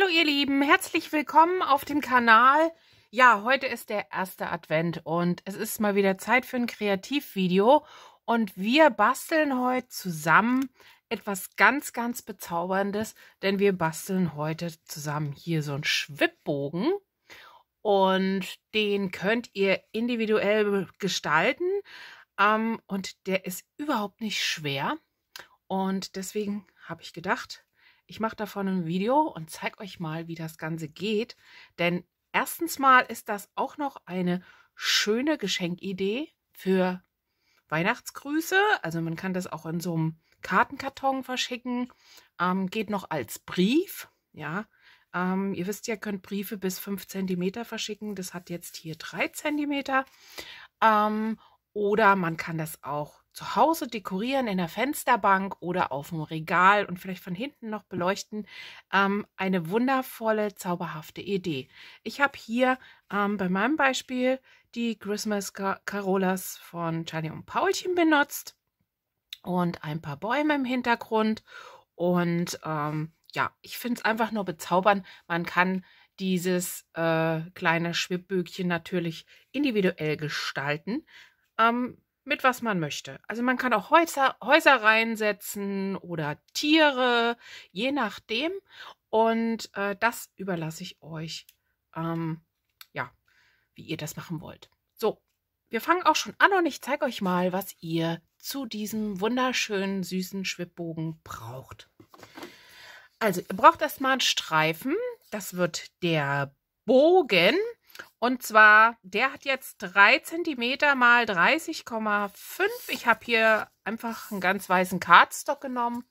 Hallo ihr Lieben, herzlich willkommen auf dem Kanal. Ja, heute ist der erste Advent und es ist mal wieder Zeit für ein Kreativvideo und wir basteln heute zusammen etwas ganz, ganz Bezauberndes, denn wir basteln heute zusammen hier so einen Schwibbogen und den könnt ihr individuell gestalten ähm, und der ist überhaupt nicht schwer und deswegen habe ich gedacht, ich mache davon ein Video und zeige euch mal, wie das Ganze geht. Denn erstens mal ist das auch noch eine schöne Geschenkidee für Weihnachtsgrüße. Also man kann das auch in so einem Kartenkarton verschicken. Ähm, geht noch als Brief. Ja, ähm, ihr wisst ihr könnt Briefe bis 5 cm verschicken. Das hat jetzt hier 3 cm. Ähm, oder man kann das auch zu Hause dekorieren, in der Fensterbank oder auf dem Regal und vielleicht von hinten noch beleuchten. Ähm, eine wundervolle, zauberhafte Idee. Ich habe hier ähm, bei meinem Beispiel die Christmas Carolas von Charlie und Paulchen benutzt und ein paar Bäume im Hintergrund. Und ähm, ja, ich finde es einfach nur bezaubernd. Man kann dieses äh, kleine Schwibbögchen natürlich individuell gestalten. Ähm, mit was man möchte. Also man kann auch Häuser, Häuser reinsetzen oder Tiere, je nachdem. Und äh, das überlasse ich euch, ähm, ja, wie ihr das machen wollt. So, wir fangen auch schon an und ich zeige euch mal, was ihr zu diesem wunderschönen, süßen Schwibbogen braucht. Also ihr braucht erstmal einen Streifen. Das wird der Bogen. Und zwar, der hat jetzt 3 cm mal 30,5. Ich habe hier einfach einen ganz weißen Cardstock genommen.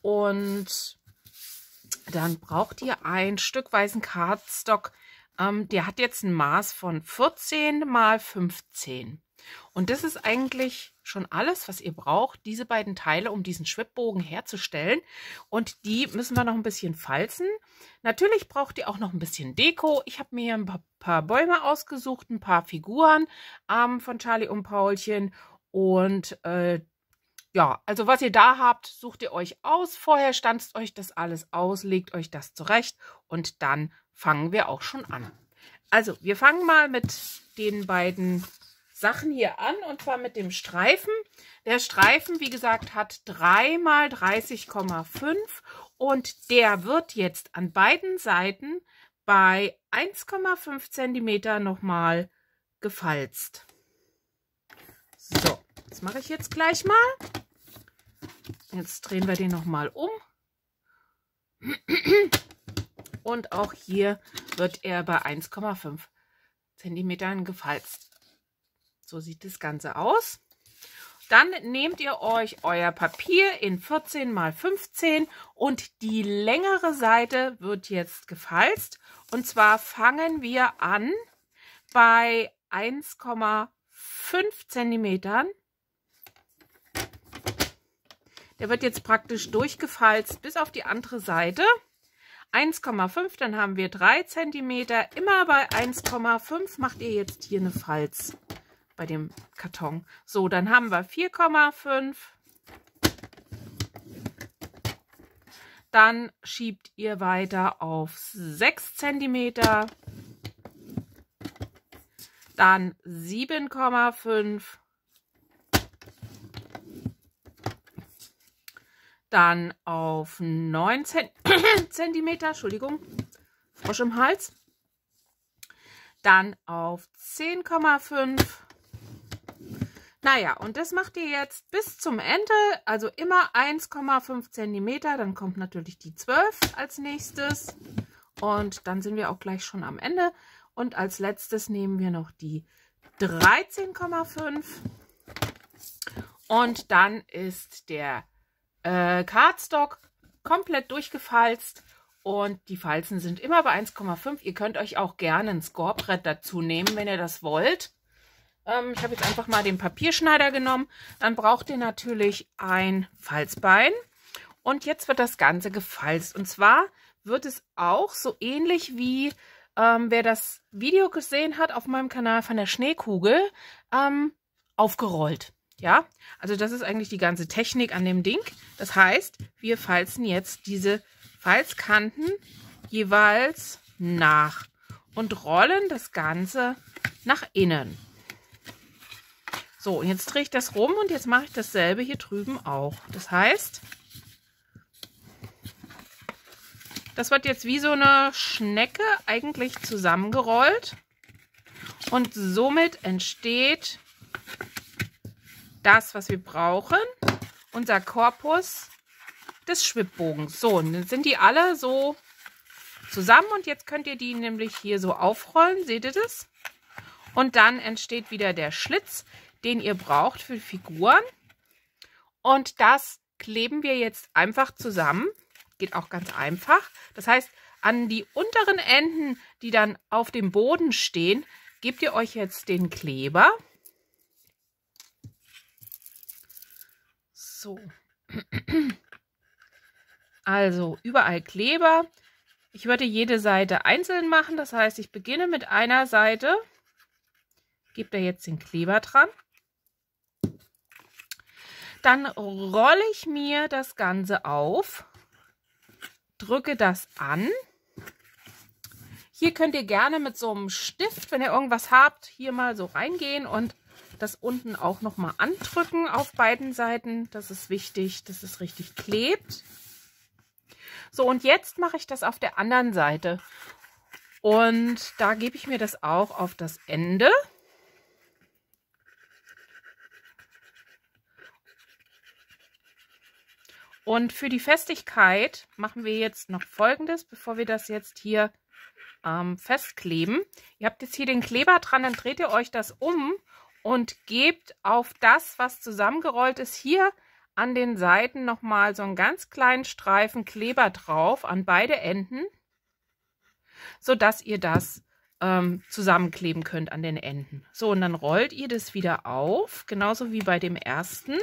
Und dann braucht ihr ein Stück weißen Cardstock. Ähm, der hat jetzt ein Maß von 14 mal 15. cm. Und das ist eigentlich schon alles, was ihr braucht, diese beiden Teile, um diesen Schwibbogen herzustellen. Und die müssen wir noch ein bisschen falzen. Natürlich braucht ihr auch noch ein bisschen Deko. Ich habe mir ein paar, paar, Bäume ausgesucht, ein paar Figuren ähm, von Charlie und Paulchen. Und äh, ja, also was ihr da habt, sucht ihr euch aus. Vorher stanzt euch das alles aus, legt euch das zurecht und dann fangen wir auch schon an. Also wir fangen mal mit den beiden Sachen hier an und zwar mit dem Streifen. Der Streifen, wie gesagt, hat 3 x 30,5 und der wird jetzt an beiden Seiten bei 1,5 cm nochmal gefalzt. So, das mache ich jetzt gleich mal. Jetzt drehen wir den nochmal um. Und auch hier wird er bei 1,5 cm gefalzt. So sieht das Ganze aus. Dann nehmt ihr euch euer Papier in 14 mal 15 und die längere Seite wird jetzt gefalzt. Und zwar fangen wir an bei 1,5 cm. Der wird jetzt praktisch durchgefalzt bis auf die andere Seite. 1,5, dann haben wir 3 cm. Immer bei 1,5 macht ihr jetzt hier eine Falz bei dem Karton. So, dann haben wir 4,5. Dann schiebt ihr weiter auf 6 cm. Dann 7,5. Dann auf 9 cm, Entschuldigung, Frosch im Hals. Dann auf 10,5. Naja, und das macht ihr jetzt bis zum Ende, also immer 1,5 cm. Dann kommt natürlich die 12 als nächstes. Und dann sind wir auch gleich schon am Ende. Und als letztes nehmen wir noch die 13,5. Und dann ist der äh, Cardstock komplett durchgefalzt. Und die Falzen sind immer bei 1,5. Ihr könnt euch auch gerne ein Scorebrett dazu nehmen, wenn ihr das wollt. Ähm, ich habe jetzt einfach mal den Papierschneider genommen. Dann braucht ihr natürlich ein Falzbein. Und jetzt wird das Ganze gefalzt. Und zwar wird es auch so ähnlich wie, ähm, wer das Video gesehen hat auf meinem Kanal von der Schneekugel, ähm, aufgerollt. Ja, also das ist eigentlich die ganze Technik an dem Ding. Das heißt, wir falzen jetzt diese Falzkanten jeweils nach und rollen das Ganze nach innen. So, jetzt drehe ich das rum und jetzt mache ich dasselbe hier drüben auch. Das heißt, das wird jetzt wie so eine Schnecke eigentlich zusammengerollt. Und somit entsteht das, was wir brauchen, unser Korpus des Schwibbogens. So, und dann sind die alle so zusammen und jetzt könnt ihr die nämlich hier so aufrollen, seht ihr das? Und dann entsteht wieder der Schlitz den ihr braucht für Figuren. Und das kleben wir jetzt einfach zusammen. Geht auch ganz einfach. Das heißt, an die unteren Enden, die dann auf dem Boden stehen, gebt ihr euch jetzt den Kleber. So. Also überall Kleber. Ich würde jede Seite einzeln machen. Das heißt, ich beginne mit einer Seite, gebe da jetzt den Kleber dran dann rolle ich mir das Ganze auf, drücke das an. Hier könnt ihr gerne mit so einem Stift, wenn ihr irgendwas habt, hier mal so reingehen und das unten auch nochmal andrücken auf beiden Seiten. Das ist wichtig, dass es richtig klebt. So, und jetzt mache ich das auf der anderen Seite. Und da gebe ich mir das auch auf das Ende. Und für die Festigkeit machen wir jetzt noch folgendes, bevor wir das jetzt hier ähm, festkleben. Ihr habt jetzt hier den Kleber dran, dann dreht ihr euch das um und gebt auf das, was zusammengerollt ist, hier an den Seiten nochmal so einen ganz kleinen Streifen Kleber drauf, an beide Enden, sodass ihr das ähm, zusammenkleben könnt an den Enden. So, und dann rollt ihr das wieder auf, genauso wie bei dem ersten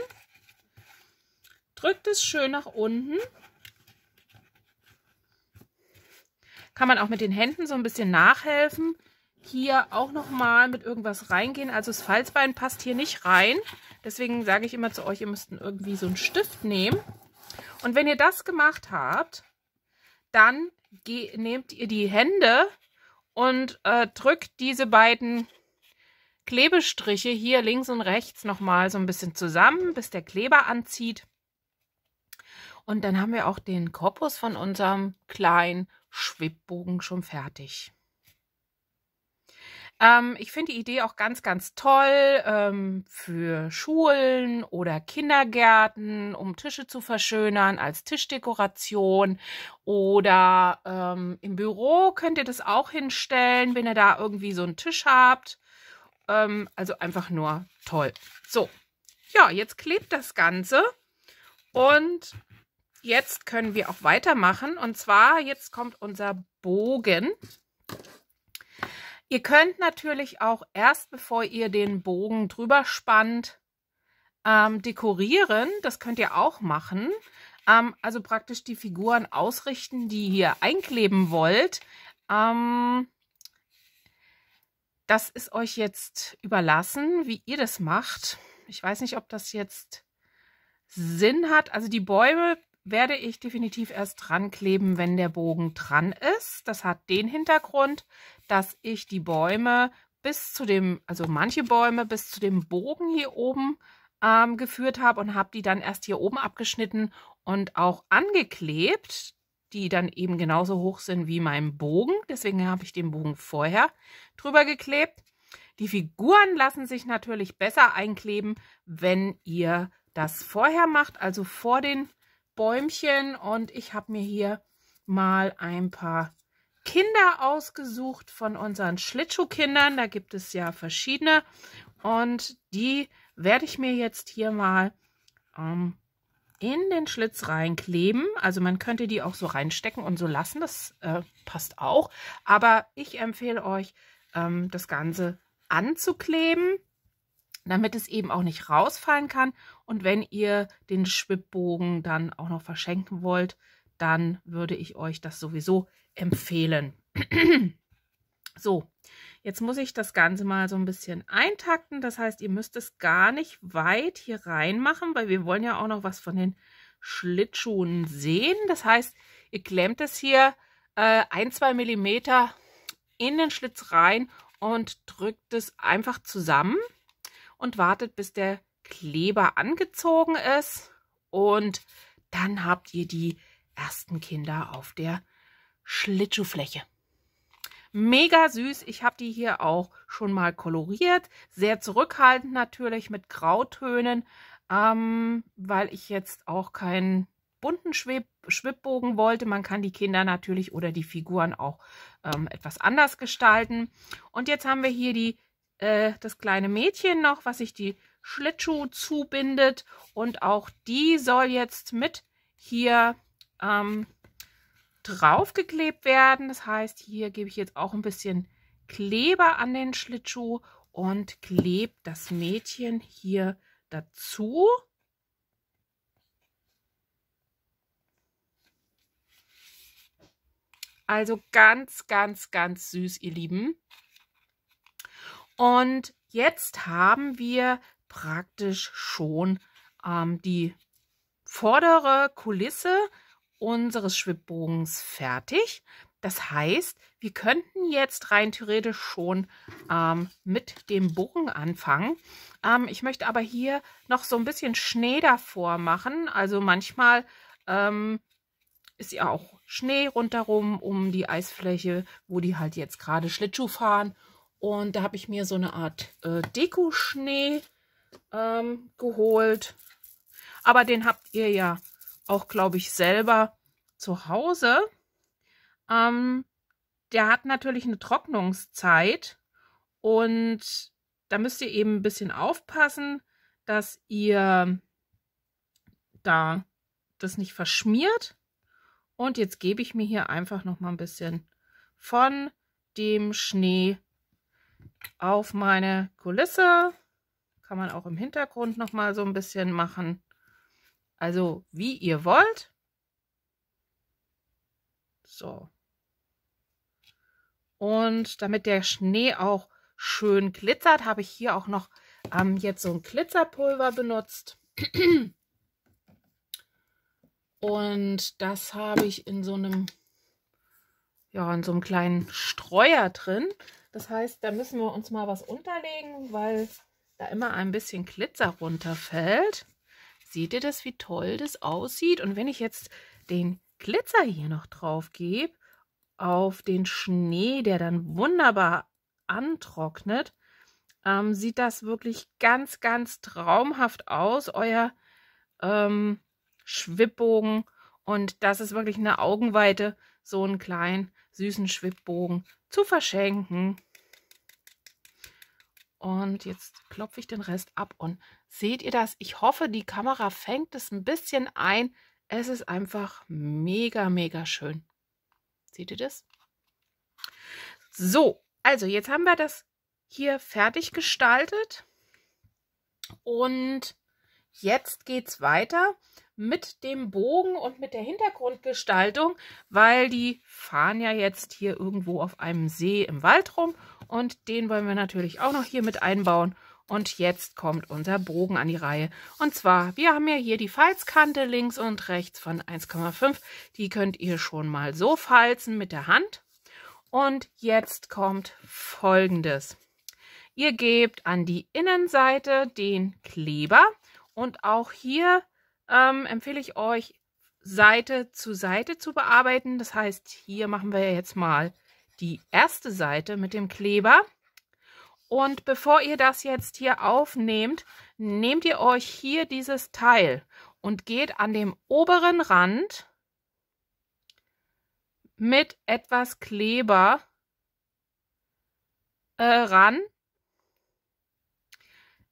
drückt es schön nach unten. Kann man auch mit den Händen so ein bisschen nachhelfen. Hier auch nochmal mit irgendwas reingehen. Also das Falzbein passt hier nicht rein. Deswegen sage ich immer zu euch, ihr müsst irgendwie so einen Stift nehmen. Und wenn ihr das gemacht habt, dann nehmt ihr die Hände und äh, drückt diese beiden Klebestriche hier links und rechts nochmal so ein bisschen zusammen, bis der Kleber anzieht. Und dann haben wir auch den Korpus von unserem kleinen Schwebbogen schon fertig. Ähm, ich finde die Idee auch ganz, ganz toll ähm, für Schulen oder Kindergärten, um Tische zu verschönern als Tischdekoration. Oder ähm, im Büro könnt ihr das auch hinstellen, wenn ihr da irgendwie so einen Tisch habt. Ähm, also einfach nur toll. So, ja, jetzt klebt das Ganze und jetzt können wir auch weitermachen. Und zwar, jetzt kommt unser Bogen. Ihr könnt natürlich auch erst, bevor ihr den Bogen drüber spannt, ähm, dekorieren. Das könnt ihr auch machen. Ähm, also praktisch die Figuren ausrichten, die ihr einkleben wollt. Ähm, das ist euch jetzt überlassen, wie ihr das macht. Ich weiß nicht, ob das jetzt Sinn hat. Also die Bäume werde ich definitiv erst dran kleben, wenn der Bogen dran ist. Das hat den Hintergrund, dass ich die Bäume bis zu dem, also manche Bäume bis zu dem Bogen hier oben ähm, geführt habe und habe die dann erst hier oben abgeschnitten und auch angeklebt, die dann eben genauso hoch sind wie mein Bogen. Deswegen habe ich den Bogen vorher drüber geklebt. Die Figuren lassen sich natürlich besser einkleben, wenn ihr das vorher macht, also vor den Bäumchen und ich habe mir hier mal ein paar Kinder ausgesucht von unseren Schlittschuhkindern. Da gibt es ja verschiedene und die werde ich mir jetzt hier mal ähm, in den Schlitz reinkleben. Also man könnte die auch so reinstecken und so lassen, das äh, passt auch. Aber ich empfehle euch, ähm, das Ganze anzukleben damit es eben auch nicht rausfallen kann. Und wenn ihr den Schwibbogen dann auch noch verschenken wollt, dann würde ich euch das sowieso empfehlen. so, jetzt muss ich das Ganze mal so ein bisschen eintakten. Das heißt, ihr müsst es gar nicht weit hier reinmachen, weil wir wollen ja auch noch was von den Schlittschuhen sehen. Das heißt, ihr klemmt es hier äh, 1, 2 Millimeter in den Schlitz rein und drückt es einfach zusammen und wartet, bis der Kleber angezogen ist. Und dann habt ihr die ersten Kinder auf der Schlittschuhfläche. Mega süß. Ich habe die hier auch schon mal koloriert. Sehr zurückhaltend natürlich mit Grautönen, ähm, weil ich jetzt auch keinen bunten Schweb Schwibbogen wollte. Man kann die Kinder natürlich oder die Figuren auch ähm, etwas anders gestalten. Und jetzt haben wir hier die äh, das kleine Mädchen noch, was sich die Schlittschuhe zubindet. Und auch die soll jetzt mit hier ähm, draufgeklebt werden. Das heißt, hier gebe ich jetzt auch ein bisschen Kleber an den Schlittschuh und klebe das Mädchen hier dazu. Also ganz, ganz, ganz süß, ihr Lieben. Und jetzt haben wir praktisch schon ähm, die vordere Kulisse unseres Schwibbogens fertig. Das heißt, wir könnten jetzt rein theoretisch schon ähm, mit dem Bogen anfangen. Ähm, ich möchte aber hier noch so ein bisschen Schnee davor machen. Also manchmal ähm, ist ja auch Schnee rundherum um die Eisfläche, wo die halt jetzt gerade Schlittschuh fahren und da habe ich mir so eine Art äh, Deko-Schnee ähm, geholt. Aber den habt ihr ja auch, glaube ich, selber zu Hause. Ähm, der hat natürlich eine Trocknungszeit. Und da müsst ihr eben ein bisschen aufpassen, dass ihr da das nicht verschmiert. Und jetzt gebe ich mir hier einfach noch mal ein bisschen von dem Schnee auf meine Kulisse. Kann man auch im Hintergrund nochmal so ein bisschen machen. Also wie ihr wollt. So. Und damit der Schnee auch schön glitzert, habe ich hier auch noch ähm, jetzt so ein Glitzerpulver benutzt. Und das habe ich in so einem, ja, in so einem kleinen Streuer drin. Das heißt, da müssen wir uns mal was unterlegen, weil da immer ein bisschen Glitzer runterfällt. Seht ihr das, wie toll das aussieht? Und wenn ich jetzt den Glitzer hier noch drauf gebe, auf den Schnee, der dann wunderbar antrocknet, ähm, sieht das wirklich ganz, ganz traumhaft aus, euer ähm, Schwibbogen. Und das ist wirklich eine Augenweite, so einen kleinen süßen Schwibbogen zu verschenken. Und jetzt klopfe ich den Rest ab und seht ihr das? Ich hoffe, die Kamera fängt es ein bisschen ein. Es ist einfach mega, mega schön. Seht ihr das? So, also jetzt haben wir das hier fertig gestaltet und Jetzt geht's weiter mit dem Bogen und mit der Hintergrundgestaltung, weil die fahren ja jetzt hier irgendwo auf einem See im Wald rum und den wollen wir natürlich auch noch hier mit einbauen. Und jetzt kommt unser Bogen an die Reihe. Und zwar, wir haben ja hier die Falzkante links und rechts von 1,5. Die könnt ihr schon mal so falzen mit der Hand. Und jetzt kommt folgendes. Ihr gebt an die Innenseite den Kleber und auch hier ähm, empfehle ich euch, Seite zu Seite zu bearbeiten. Das heißt, hier machen wir jetzt mal die erste Seite mit dem Kleber. Und bevor ihr das jetzt hier aufnehmt, nehmt ihr euch hier dieses Teil und geht an dem oberen Rand mit etwas Kleber äh, ran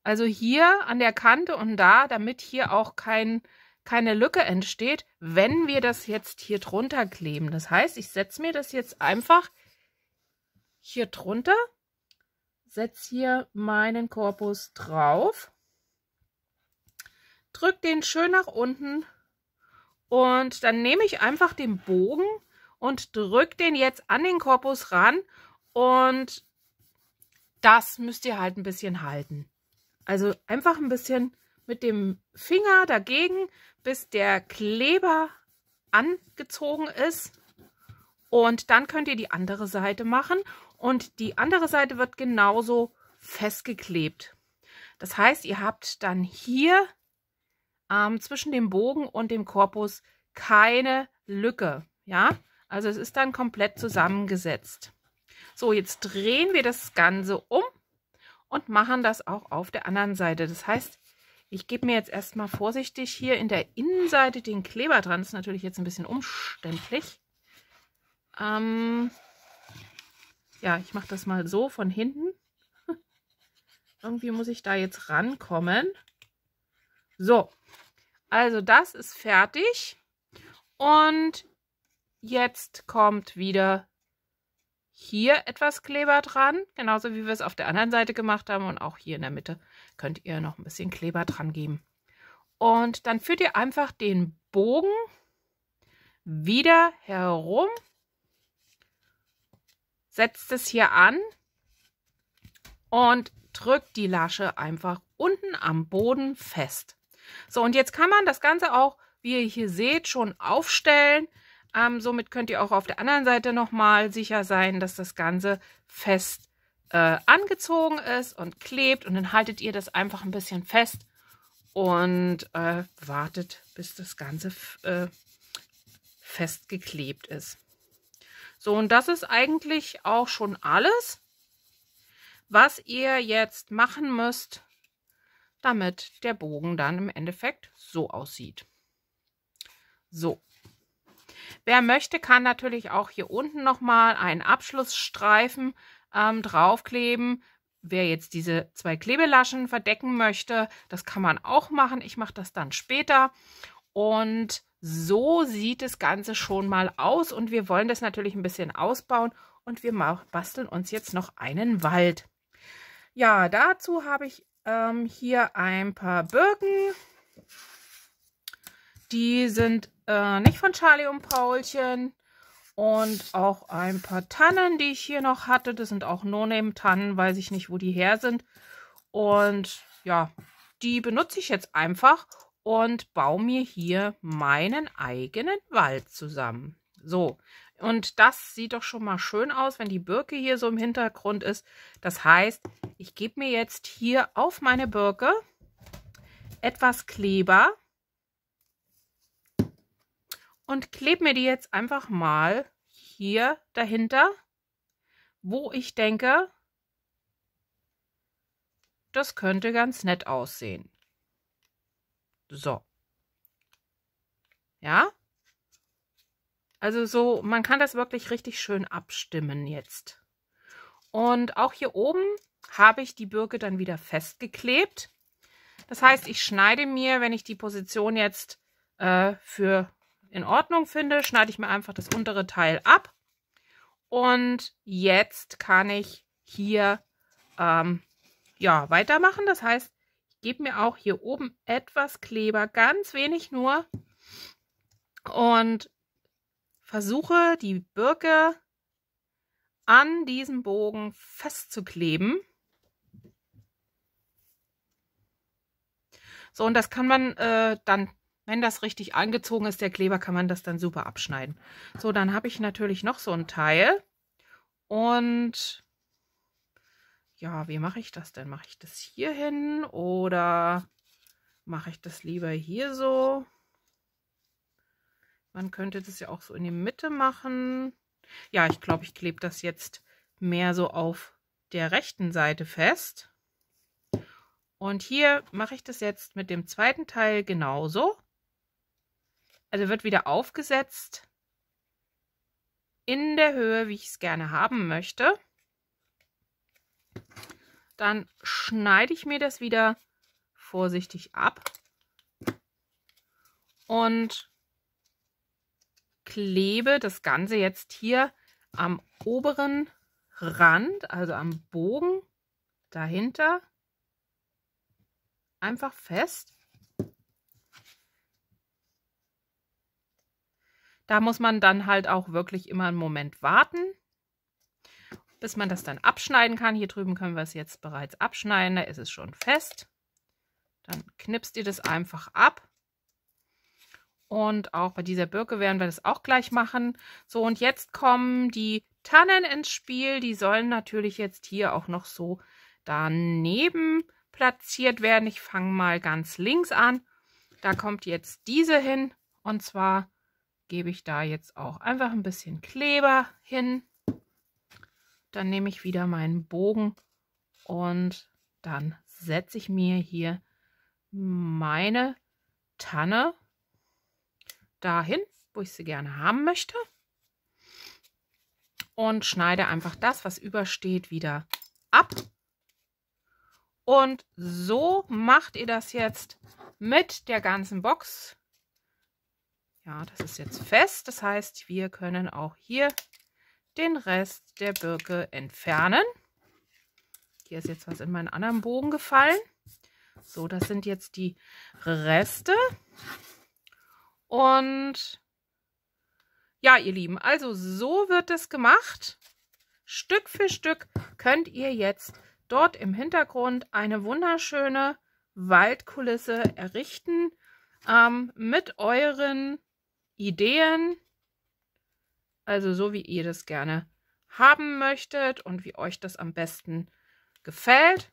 also hier an der Kante und da, damit hier auch kein, keine Lücke entsteht, wenn wir das jetzt hier drunter kleben. Das heißt, ich setze mir das jetzt einfach hier drunter, setze hier meinen Korpus drauf, drücke den schön nach unten und dann nehme ich einfach den Bogen und drücke den jetzt an den Korpus ran und das müsst ihr halt ein bisschen halten. Also einfach ein bisschen mit dem Finger dagegen, bis der Kleber angezogen ist. Und dann könnt ihr die andere Seite machen. Und die andere Seite wird genauso festgeklebt. Das heißt, ihr habt dann hier ähm, zwischen dem Bogen und dem Korpus keine Lücke. Ja, also es ist dann komplett zusammengesetzt. So, jetzt drehen wir das Ganze um und machen das auch auf der anderen Seite. Das heißt, ich gebe mir jetzt erstmal vorsichtig hier in der Innenseite den Kleber dran. Das ist natürlich jetzt ein bisschen umständlich. Ähm ja, ich mache das mal so von hinten. Irgendwie muss ich da jetzt rankommen. So, also das ist fertig. Und jetzt kommt wieder hier etwas Kleber dran, genauso wie wir es auf der anderen Seite gemacht haben. Und auch hier in der Mitte könnt ihr noch ein bisschen Kleber dran geben. Und dann führt ihr einfach den Bogen wieder herum, setzt es hier an und drückt die Lasche einfach unten am Boden fest. So, und jetzt kann man das Ganze auch, wie ihr hier seht, schon aufstellen. Ähm, somit könnt ihr auch auf der anderen Seite nochmal sicher sein, dass das Ganze fest äh, angezogen ist und klebt. Und dann haltet ihr das einfach ein bisschen fest und äh, wartet, bis das Ganze äh, festgeklebt ist. So, und das ist eigentlich auch schon alles, was ihr jetzt machen müsst, damit der Bogen dann im Endeffekt so aussieht. So, Wer möchte, kann natürlich auch hier unten nochmal einen Abschlussstreifen ähm, draufkleben. Wer jetzt diese zwei Klebelaschen verdecken möchte, das kann man auch machen. Ich mache das dann später. Und so sieht das Ganze schon mal aus. Und wir wollen das natürlich ein bisschen ausbauen. Und wir basteln uns jetzt noch einen Wald. Ja, dazu habe ich ähm, hier ein paar Birken die sind äh, nicht von Charlie und Paulchen. Und auch ein paar Tannen, die ich hier noch hatte. Das sind auch No-Name-Tannen, weiß ich nicht, wo die her sind. Und ja, die benutze ich jetzt einfach und baue mir hier meinen eigenen Wald zusammen. So, und das sieht doch schon mal schön aus, wenn die Birke hier so im Hintergrund ist. Das heißt, ich gebe mir jetzt hier auf meine Birke etwas Kleber und klebe mir die jetzt einfach mal hier dahinter, wo ich denke, das könnte ganz nett aussehen. So. Ja? Also so, man kann das wirklich richtig schön abstimmen jetzt. Und auch hier oben habe ich die Birke dann wieder festgeklebt. Das heißt, ich schneide mir, wenn ich die Position jetzt äh, für in Ordnung finde, schneide ich mir einfach das untere Teil ab. Und jetzt kann ich hier ähm, ja, weitermachen. Das heißt, ich gebe mir auch hier oben etwas Kleber, ganz wenig nur. Und versuche die Birke an diesem Bogen festzukleben. So, und das kann man äh, dann wenn das richtig angezogen ist, der Kleber, kann man das dann super abschneiden. So, dann habe ich natürlich noch so ein Teil. Und ja, wie mache ich das denn? Mache ich das hier hin oder mache ich das lieber hier so? Man könnte das ja auch so in die Mitte machen. Ja, ich glaube, ich klebe das jetzt mehr so auf der rechten Seite fest. Und hier mache ich das jetzt mit dem zweiten Teil genauso. Also wird wieder aufgesetzt in der Höhe, wie ich es gerne haben möchte. Dann schneide ich mir das wieder vorsichtig ab und klebe das Ganze jetzt hier am oberen Rand, also am Bogen dahinter, einfach fest Da muss man dann halt auch wirklich immer einen Moment warten, bis man das dann abschneiden kann. Hier drüben können wir es jetzt bereits abschneiden, da ist es schon fest. Dann knipst ihr das einfach ab. Und auch bei dieser Birke werden wir das auch gleich machen. So, und jetzt kommen die Tannen ins Spiel. Die sollen natürlich jetzt hier auch noch so daneben platziert werden. Ich fange mal ganz links an. Da kommt jetzt diese hin. Und zwar gebe ich da jetzt auch einfach ein bisschen Kleber hin. Dann nehme ich wieder meinen Bogen und dann setze ich mir hier meine Tanne dahin, wo ich sie gerne haben möchte. Und schneide einfach das, was übersteht, wieder ab. Und so macht ihr das jetzt mit der ganzen Box. Ja, das ist jetzt fest. Das heißt, wir können auch hier den Rest der Birke entfernen. Hier ist jetzt was in meinen anderen Bogen gefallen. So, das sind jetzt die Reste. Und ja, ihr Lieben, also so wird es gemacht. Stück für Stück könnt ihr jetzt dort im Hintergrund eine wunderschöne Waldkulisse errichten ähm, mit euren Ideen, also so wie ihr das gerne haben möchtet und wie euch das am besten gefällt.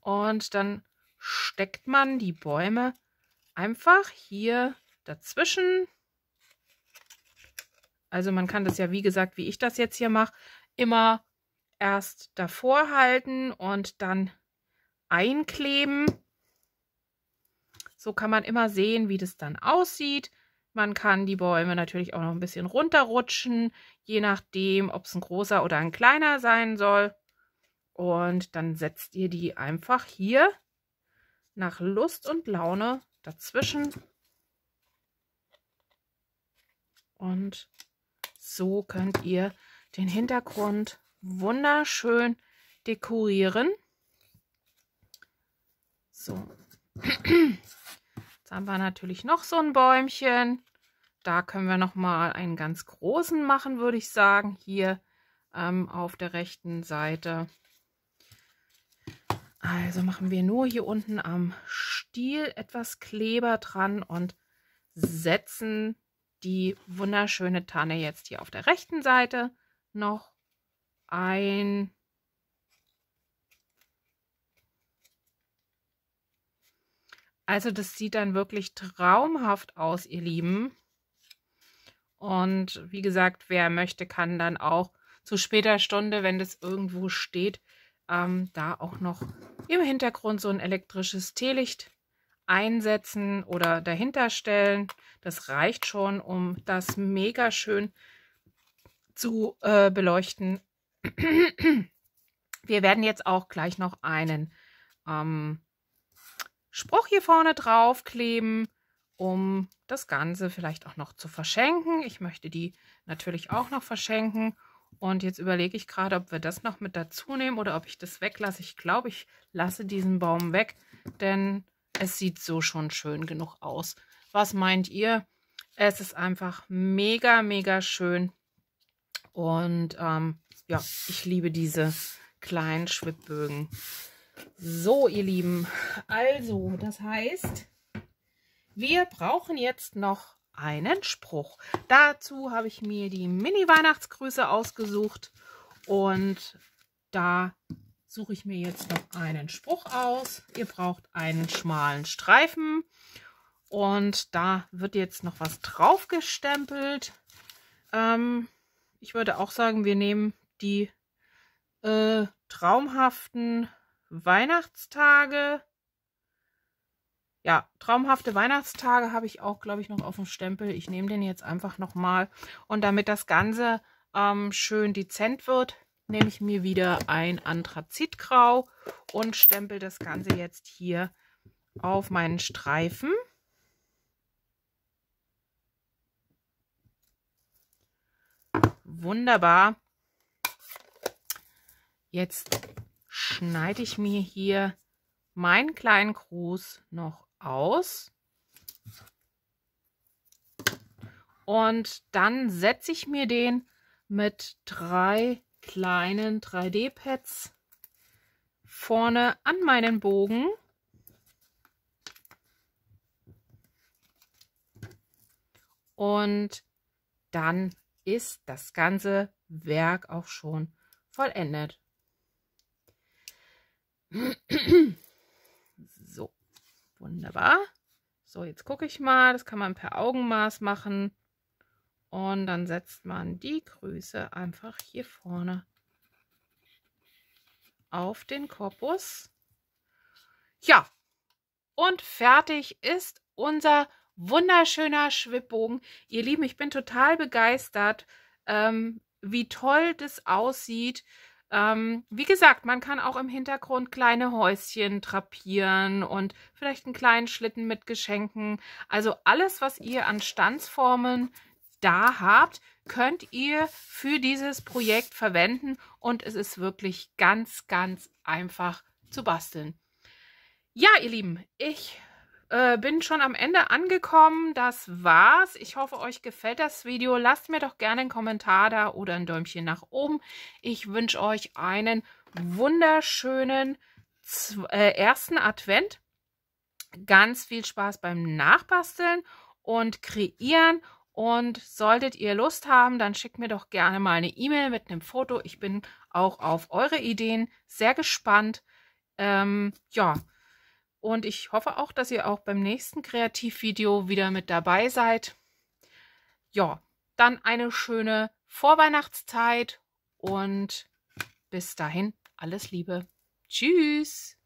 Und dann steckt man die Bäume einfach hier dazwischen. Also man kann das ja, wie gesagt, wie ich das jetzt hier mache, immer erst davor halten und dann einkleben. So kann man immer sehen, wie das dann aussieht. Man kann die Bäume natürlich auch noch ein bisschen runterrutschen, je nachdem, ob es ein großer oder ein kleiner sein soll. Und dann setzt ihr die einfach hier nach Lust und Laune dazwischen. Und so könnt ihr den Hintergrund wunderschön dekorieren. So. Jetzt haben wir natürlich noch so ein Bäumchen. Da können wir noch mal einen ganz großen machen, würde ich sagen, hier ähm, auf der rechten Seite. Also machen wir nur hier unten am Stiel etwas Kleber dran und setzen die wunderschöne Tanne jetzt hier auf der rechten Seite noch ein. Also das sieht dann wirklich traumhaft aus, ihr Lieben. Und wie gesagt, wer möchte, kann dann auch zu später Stunde, wenn das irgendwo steht, ähm, da auch noch im Hintergrund so ein elektrisches Teelicht einsetzen oder dahinter stellen. Das reicht schon, um das mega schön zu äh, beleuchten. Wir werden jetzt auch gleich noch einen ähm, Spruch hier vorne drauf kleben, um das Ganze vielleicht auch noch zu verschenken. Ich möchte die natürlich auch noch verschenken. Und jetzt überlege ich gerade, ob wir das noch mit dazu nehmen oder ob ich das weglasse. Ich glaube, ich lasse diesen Baum weg, denn es sieht so schon schön genug aus. Was meint ihr? Es ist einfach mega, mega schön. Und ähm, ja, ich liebe diese kleinen Schwibbögen. So, ihr Lieben, also das heißt, wir brauchen jetzt noch einen Spruch. Dazu habe ich mir die Mini-Weihnachtsgrüße ausgesucht und da suche ich mir jetzt noch einen Spruch aus. Ihr braucht einen schmalen Streifen und da wird jetzt noch was drauf gestempelt. Ähm, ich würde auch sagen, wir nehmen die äh, traumhaften Weihnachtstage. Ja, traumhafte Weihnachtstage habe ich auch, glaube ich, noch auf dem Stempel. Ich nehme den jetzt einfach nochmal. Und damit das Ganze ähm, schön dezent wird, nehme ich mir wieder ein Anthrazitgrau und stempel das Ganze jetzt hier auf meinen Streifen. Wunderbar. Jetzt schneide ich mir hier meinen kleinen Gruß noch aus. Und dann setze ich mir den mit drei kleinen 3D-Pads vorne an meinen Bogen. Und dann ist das ganze Werk auch schon vollendet. So, wunderbar. So, jetzt gucke ich mal. Das kann man per Augenmaß machen. Und dann setzt man die Größe einfach hier vorne auf den Korpus. Ja, und fertig ist unser wunderschöner Schwibbogen. Ihr Lieben, ich bin total begeistert, ähm, wie toll das aussieht. Ähm, wie gesagt, man kann auch im Hintergrund kleine Häuschen trapieren und vielleicht einen kleinen Schlitten mit Geschenken. Also alles, was ihr an Standsformen da habt, könnt ihr für dieses Projekt verwenden und es ist wirklich ganz, ganz einfach zu basteln. Ja, ihr Lieben, ich äh, bin schon am Ende angekommen. Das war's. Ich hoffe, euch gefällt das Video. Lasst mir doch gerne einen Kommentar da oder ein Däumchen nach oben. Ich wünsche euch einen wunderschönen äh, ersten Advent. Ganz viel Spaß beim Nachbasteln und Kreieren. Und solltet ihr Lust haben, dann schickt mir doch gerne mal eine E-Mail mit einem Foto. Ich bin auch auf eure Ideen sehr gespannt. Ähm, ja, und ich hoffe auch, dass ihr auch beim nächsten Kreativvideo wieder mit dabei seid. Ja, dann eine schöne Vorweihnachtszeit und bis dahin alles Liebe. Tschüss!